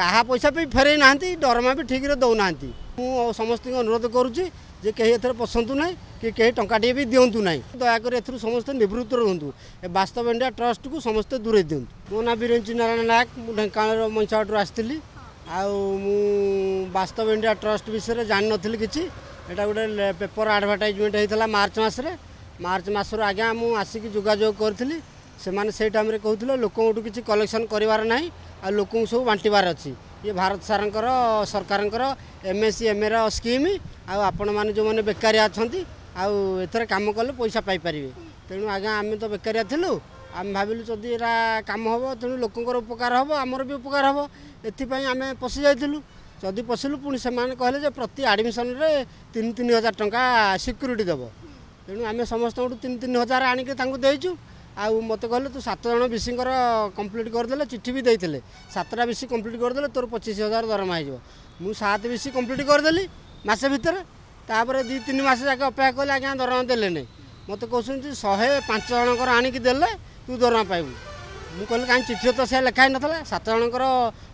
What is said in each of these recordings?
କାହା ପଇସା ବି ଫେରେଇ ନାହାନ୍ତି ଦରମା ବି ଠିକ୍ରେ ଦେଉନାହାନ୍ତି ମୁଁ ସମସ୍ତଙ୍କୁ ଅନୁରୋଧ କରୁଛି ଯେ କେହି ଏଥିରେ ପଶନ୍ତୁ ନାହିଁ କି କେହି ଟଙ୍କାଟିଏ ବି ଦିଅନ୍ତୁ ନାହିଁ ଦୟାକରି ଏଥିରୁ ସମସ୍ତେ ନିବୃତ୍ତ ରୁହନ୍ତୁ ଏ ବାସ୍ତବ ଇଣ୍ଡିଆ ଟ୍ରଷ୍ଟକୁ ସମସ୍ତେ ଦୂରେଇ ଦିଅନ୍ତୁ ମୋ ନାଁ ବୀରେଞ୍ଚି ନାରାୟଣ ନାୟକ ମୁଁ ଢେଙ୍କାନାଳର ମଇଁଷାଟରୁ ଆସିଥିଲି ଆଉ ମୁଁ ବାସ୍ତବ ଇଣ୍ଡିଆ ଟ୍ରଷ୍ଟ ବିଷୟରେ ଜାଣିନଥିଲି କିଛି ଏଇଟା ଗୋଟେ ପେପର ଆଡ଼ଭର୍ଟାଇଜମେଣ୍ଟ ହେଇଥିଲା ମାର୍ଚ୍ଚ ମାସରେ ମାର୍ଚ୍ଚ ମାସରୁ ଆଜ୍ଞା ମୁଁ ଆସିକି ଯୋଗାଯୋଗ କରିଥିଲି ସେମାନେ ସେଇ ଟାଇମ୍ରେ କହୁଥିଲେ ଲୋକଙ୍କଠୁ କିଛି କଲେକ୍ସନ୍ କରିବାର ନାହିଁ ଆଉ ଲୋକଙ୍କୁ ସବୁ ବାଣ୍ଟିବାର ଅଛି ଇଏ ଭାରତ ସାରଙ୍କର ସରକାରଙ୍କର ଏମ୍ ଏସ୍ ସି ଏମ୍ ଏର ସ୍କିମ୍ ଆଉ ଆପଣମାନେ ଯେଉଁମାନେ ବେକାରିଆ ଅଛନ୍ତି ଆଉ ଏଥିରେ କାମ କଲେ ପଇସା ପାଇପାରିବେ ତେଣୁ ଆଜ୍ଞା ଆମେ ତ ବେକାରିଆ ଥିଲୁ ଆମେ ଭାବିଲୁ ଯଦି ଏଇଟା କାମ ହେବ ତେଣୁ ଲୋକଙ୍କର ଉପକାର ହେବ ଆମର ବି ଉପକାର ହେବ ଏଥିପାଇଁ ଆମେ ପଶିଯାଇଥିଲୁ ଯଦି ପଶିଲୁ ପୁଣି ସେମାନେ କହିଲେ ଯେ ପ୍ରତି ଆଡ଼ମିସନ୍ରେ ତିନି ତିନି ହଜାର ଟଙ୍କା ସିକ୍ୟୁରିଟି ଦେବ ତେଣୁ ଆମେ ସମସ୍ତଙ୍କଠୁ ତିନି ତିନି ହଜାର ଆଣିକି ତାଙ୍କୁ ଦେଇଛୁ ଆଉ ମୋତେ କହିଲେ ତୁ ସାତ ଜଣ ବିଶିଙ୍କର କମ୍ପ୍ଲିଟ୍ କରିଦେଲେ ଚିଠି ବି ଦେଇଥିଲେ ସାତଟା ବିଶି କମ୍ପ୍ଲିଟ୍ କରିଦେଲେ ତୋର ପଚିଶ ହଜାର ଦରମା ହୋଇଯିବ ମୁଁ ସାତ ବିଶି କମ୍ପ୍ଲିଟ୍ କରିଦେଲି ମାସେ ଭିତରେ ତାପରେ ଦୁଇ ତିନି ମାସ ଯାକେ ଅପେକ୍ଷା କଲେ ଆଜ୍ଞା ଦରମା ଦେଲେନି ମୋତେ କହୁଛନ୍ତି ଶହେ ପାଞ୍ଚ ଜଣଙ୍କର ଆଣିକି ଦେଲେ ତୁ ଦରମା ପାଇବୁ ମୁଁ କହିଲି କାହିଁକି ଚିଠି ତ ସେ ଲେଖା ହେଇନଥିଲା ସାତ ଜଣଙ୍କର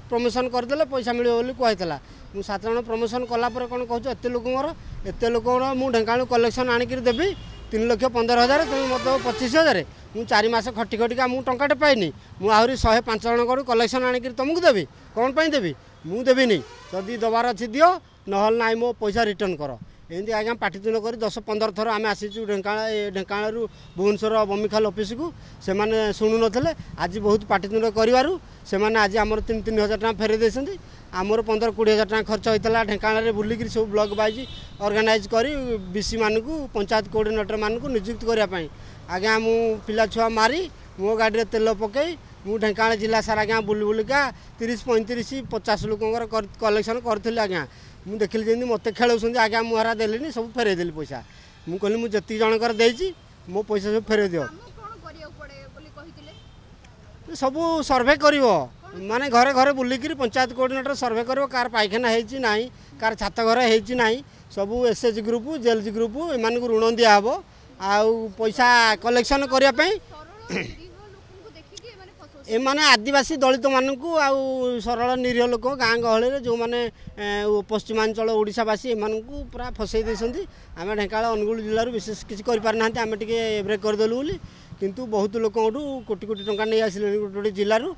ପ୍ରମୋସନ୍ କରିଦେଲେ ପଇସା ମିଳିବ ବୋଲି କୁହାଯାଇଥିଲା ମୁଁ ସାତ ଜଣ ପ୍ରମୋସନ୍ କଲା ପରେ କ'ଣ କହୁଛୁ ଏତେ ଲୋକଙ୍କର ଏତେ ଲୋକଙ୍କର ମୁଁ ଢେଙ୍କାନାଳ କଲେକ୍ସନ୍ ଆଣିକିରି ଦେବି ତିନି ଲକ୍ଷ ପନ୍ଦର ହଜାର ତୁମେ ମୋତେ ପଚିଶ ହଜାର ମୁଁ ଚାରି ମାସ ଖଟି ଖଟିକା ମୁଁ ଟଙ୍କାଟେ ପାଇନି ମୁଁ ଆହୁରି ଶହେ ପାଞ୍ଚ ଜଣଙ୍କରୁ କଲେକ୍ସନ୍ ଆଣିକରି ତୁମକୁ ଦେବି କ'ଣ ପାଇଁ ଦେବି ମୁଁ ଦେବିନି ଯଦି ଦେବାର ଅଛି ଦିଅ ନହେଲେ ନାଇଁ ମୋ ପଇସା ରିଟର୍ଣ୍ଣ କର ଏମିତି ଆଜ୍ଞା ପାଟିତୁଣ୍ଡ କରି ଦଶ ପନ୍ଦର ଥର ଆମେ ଆସିଛୁ ଢେଙ୍କାଳ ଢେଙ୍କାଳରୁ ଭୁବନେଶ୍ୱର ବମିଖାଲ ଅଫିସ୍କୁ ସେମାନେ ଶୁଣୁନଥିଲେ ଆଜି ବହୁତ ପାଟିତୁଣ୍ଡ କରିବାରୁ ସେମାନେ ଆଜି ଆମର ତିନି ତିନି ହଜାର ଟଙ୍କା ଫେରାଇ ଦେଇଛନ୍ତି ଆମର ପନ୍ଦର କୋଡ଼ିଏ ହଜାର ଟଙ୍କା ଖର୍ଚ୍ଚ ହୋଇଥିଲା ଢେଙ୍କାଳରେ ବୁଲିକିରି ସବୁ ବ୍ଲକ୍ ବାଇଜ୍ ଅର୍ଗାନାଇଜ୍ କରି ବିସିମାନଙ୍କୁ ପଞ୍ଚାୟତ କୋଡ଼ିନେଟର୍ମାନଙ୍କୁ ନିଯୁକ୍ତି କରିବା ପାଇଁ ଆଜ୍ଞା ମୁଁ ପିଲା ଛୁଆ ମାରି ମୋ ଗାଡ଼ିରେ ତେଲ ପକାଇ ମୁଁ ଢେଙ୍କାନାଳ ଜିଲ୍ଲା ସାରା ଆଜ୍ଞା ବୁଲି ବୁଲିକା ତିରିଶ ପଇଁତିରିଶ ପଚାଶ ଲୋକଙ୍କର କଲେକ୍ସନ୍ କରିଥିଲି ଆଜ୍ଞା ମୁଁ ଦେଖିଲି ଯେମିତି ମୋତେ ଖେଳଉଛନ୍ତି ଆଜ୍ଞା ମୁଁ ହେରା ଦେଲିନି ସବୁ ଫେରେଇ ଦେଲି ପଇସା ମୁଁ କହିଲି ମୁଁ ଯେତିକି ଜଣଙ୍କର ଦେଇଛି ମୋ ପଇସା ସବୁ ଫେରେଇ ଦିଅ ସବୁ ସର୍ଭେ କରିବ ମାନେ ଘରେ ଘରେ ବୁଲିକିରି ପଞ୍ଚାୟତ କୋଡ଼ିନେଟର ସର୍ଭେ କରିବ କାହାର ପାଇଖାନା ହେଇଛି ନାହିଁ କାହାର ଛାତ ଘର ହେଇଛି ନାହିଁ ସବୁ S H group J L G group ଏମାନଙ୍କୁ ଋଣ ଦିଆହେବ ଆଉ ପଇସା କଲେକ୍ସନ୍ କରିବା ପାଇଁ ଏମାନେ ଆଦିବାସୀ ଦଳିତମାନଙ୍କୁ ଆଉ ସରଳ ନିରୀହ ଲୋକ ଗାଁ ଗହଳିରେ ଯେଉଁମାନେ ପଶ୍ଚିମାଞ୍ଚଳ ଓଡ଼ିଶାବାସୀ ଏମାନଙ୍କୁ ପୁରା ଫସେଇ ଦେଇଛନ୍ତି ଆମେ ଢେଙ୍କାନାଳ ଅନୁଗୁଳ ଜିଲ୍ଲାରୁ ବିଶେଷ କିଛି କରିପାରିନାହାନ୍ତି ଆମେ ଟିକେ ବ୍ରେକ୍ କରିଦେଲୁ ବୋଲି କିନ୍ତୁ ବହୁତ ଲୋକଙ୍କଠୁ କୋଟି କୋଟି ଟଙ୍କା ନେଇ ଆସିଲେଣି ଗୋଟେ ଗୋଟେ ଜିଲ୍ଲାରୁ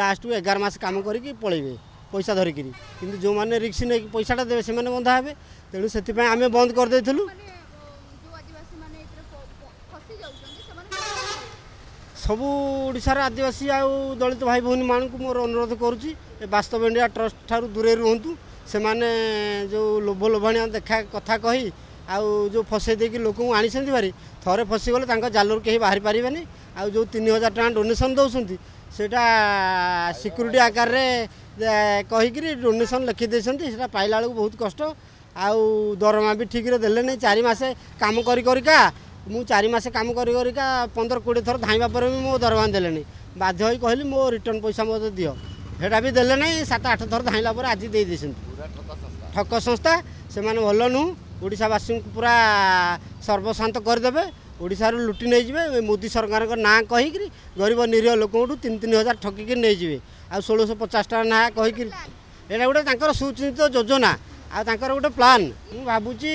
ଲାଷ୍ଟକୁ ଏଗାର ମାସ କାମ କରିକି ପଳେଇବେ ପଇସା ଧରିକିରି କିନ୍ତୁ ଯେଉଁମାନେ ରିକ୍ସି ନେଇକି ପଇସାଟା ଦେବେ ସେମାନେ ବନ୍ଧା ହେବେ ତେଣୁ ସେଥିପାଇଁ ଆମେ ବନ୍ଦ କରିଦେଇଥିଲୁ ଯାଉଛନ୍ତି ସେମାନେ ସବୁ ଓଡ଼ିଶାର ଆଦିବାସୀ ଆଉ ଦଳିତ ଭାଇ ଭଉଣୀମାନଙ୍କୁ ମୋର ଅନୁରୋଧ କରୁଛି ଏ ବାସ୍ତବ ଇଣ୍ଡିଆ ଟ୍ରଷ୍ଟ ଠାରୁ ଦୂରେଇ ରୁହନ୍ତୁ ସେମାନେ ଯେଉଁ ଲୋଭ ଲୋଭାଣିଆ ଦେଖା କଥା କହି ଆଉ ଯେଉଁ ଫସେଇ ଦେଇକି ଲୋକଙ୍କୁ ଆଣିଛନ୍ତି ଭାରି ଥରେ ଫସିଗଲେ ତାଙ୍କ ଜାଲରୁ କେହି ବାହାରି ପାରିବେନି ଆଉ ଯେଉଁ ତିନି ହଜାର ଟଙ୍କା ଡୋନେସନ୍ ଦେଉଛନ୍ତି ସେଇଟା ସିକ୍ୟୁରିଟି ଆକାରରେ କହିକିରି ଡୋନେସନ୍ ଲେଖି ଦେଇଛନ୍ତି ସେଇଟା ପାଇଲା ବେଳକୁ ବହୁତ କଷ୍ଟ ଆଉ ଦରମା ବି ଠିକ୍ରେ ଦେଲେନି ଚାରି ମାସେ କାମ କରି କରିକା ମୁଁ ଚାରି ମାସ କାମ କରି କରିକା ପନ୍ଦର କୋଡ଼ିଏ ଥର ଧାଇଁବା ପରେ ବି ମୋ ଦରମା ଦେଲେନି ବାଧ୍ୟ ହୋଇ କହିଲି ମୋ ରିଟର୍ଣ୍ଣ ପଇସା ମୋତେ ଦିଅ ସେଇଟା ବି ଦେଲେ ନାହିଁ ସାତ ଆଠ ଥର ଧାଇଁଲା ପରେ ଆଜି ଦେଇଦେଇଛନ୍ତି ଠକ ସଂସ୍ଥା ସେମାନେ ଭଲ ନୁହଁ ଓଡ଼ିଶାବାସୀଙ୍କୁ ପୁରା ସର୍ବଶାନ୍ତ କରିଦେବେ ଓଡ଼ିଶାରୁ ଲୁଟି ନେଇଯିବେ ମୋଦି ସରକାରଙ୍କ ନାଁ କହିକିରି ଗରିବ ନିରୀହ ଲୋକଙ୍କଠୁ ତିନି ତିନି ହଜାର ଠକିକି ନେଇଯିବେ ଆଉ ଷୋହଳଶହ ପଚାଶ ଟଙ୍କା ନାଁ କହିକିରି ଏଇଟା ଗୋଟେ ତାଙ୍କର ସୁଚିନ୍ତିତ ଯୋଜନା ଆଉ ତାଙ୍କର ଗୋଟେ ପ୍ଲାନ୍ ମୁଁ ଭାବୁଛି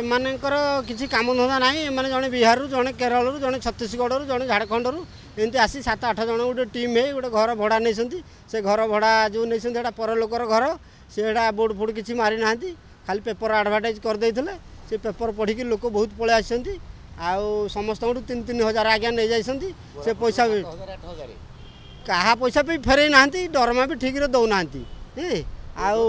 ଏମାନଙ୍କର କିଛି କାମଧନ୍ଦା ନାହିଁ ଏମାନେ ଜଣେ ବିହାରରୁ ଜଣେ କେରଳରୁ ଜଣେ ଛତିଶଗଡ଼ରୁ ଜଣେ ଝାଡ଼ଖଣ୍ଡରୁ ଏମିତି ଆସି ସାତ ଆଠ ଜଣ ଗୋଟେ ଟିମ୍ ହେଇ ଗୋଟେ ଘର ଭଡ଼ା ନେଇଛନ୍ତି ସେ ଘର ଭଡ଼ା ଯେଉଁ ନେଇଛନ୍ତି ସେଇଟା ପରଲୋକର ଘର ସେଇଟା ବୋର୍ଡ଼ ଫୋର୍ଡ଼ କିଛି ମାରିନାହାନ୍ତି ଖାଲି ପେପର ଆଡ଼ଭର୍ଟାଇଜ୍ କରିଦେଇଥିଲେ ସେ ପେପର ପଢ଼ିକି ଲୋକ ବହୁତ ପଳେଇ ଆସିଛନ୍ତି ଆଉ ସମସ୍ତଙ୍କଠୁ ତିନି ତିନି ହଜାର ଆଜ୍ଞା ନେଇଯାଇଛନ୍ତି ସେ ପଇସା ବି କାହା ପଇସା ବି ଫେରେଇ ନାହାନ୍ତି ଦରମା ବି ଠିକ୍ରେ ଦେଉନାହାନ୍ତି ଆଉ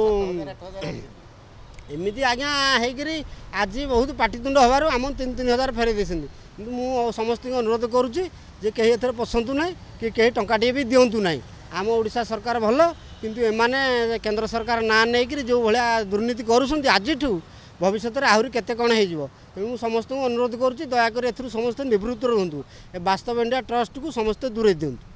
ଏମିତି ଆଜ୍ଞା ହେଇକିରି ଆଜି ବହୁତ ପାଟିତୁଣ୍ଡ ହେବାରୁ ଆମ ତିନି ତିନି ହଜାର ଫେରାଇ ଦେଇଛନ୍ତି କିନ୍ତୁ ମୁଁ ସମସ୍ତଙ୍କୁ ଅନୁରୋଧ କରୁଛି ଯେ କେହି ଏଥିରେ ପଶନ୍ତୁ ନାହିଁ କି କେହି ଟଙ୍କାଟିଏ ବି ଦିଅନ୍ତୁ ନାହିଁ ଆମ ଓଡ଼ିଶା ସରକାର ଭଲ କିନ୍ତୁ ଏମାନେ କେନ୍ଦ୍ର ସରକାର ନାଁ ନେଇକିରି ଯେଉଁଭଳିଆ ଦୁର୍ନୀତି କରୁଛନ୍ତି ଆଜିଠୁ ଭବିଷ୍ୟତରେ ଆହୁରି କେତେ କ'ଣ ହେଇଯିବ ତେଣୁ ମୁଁ ସମସ୍ତଙ୍କୁ ଅନୁରୋଧ କରୁଛି ଦୟାକରି ଏଥିରୁ ସମସ୍ତେ ନିବୃତ୍ତ ରୁହନ୍ତୁ ଏ ବାସ୍ତବ ଇଣ୍ଡିଆ ଟ୍ରଷ୍ଟକୁ ସମସ୍ତେ ଦୂରେଇ ଦିଅନ୍ତୁ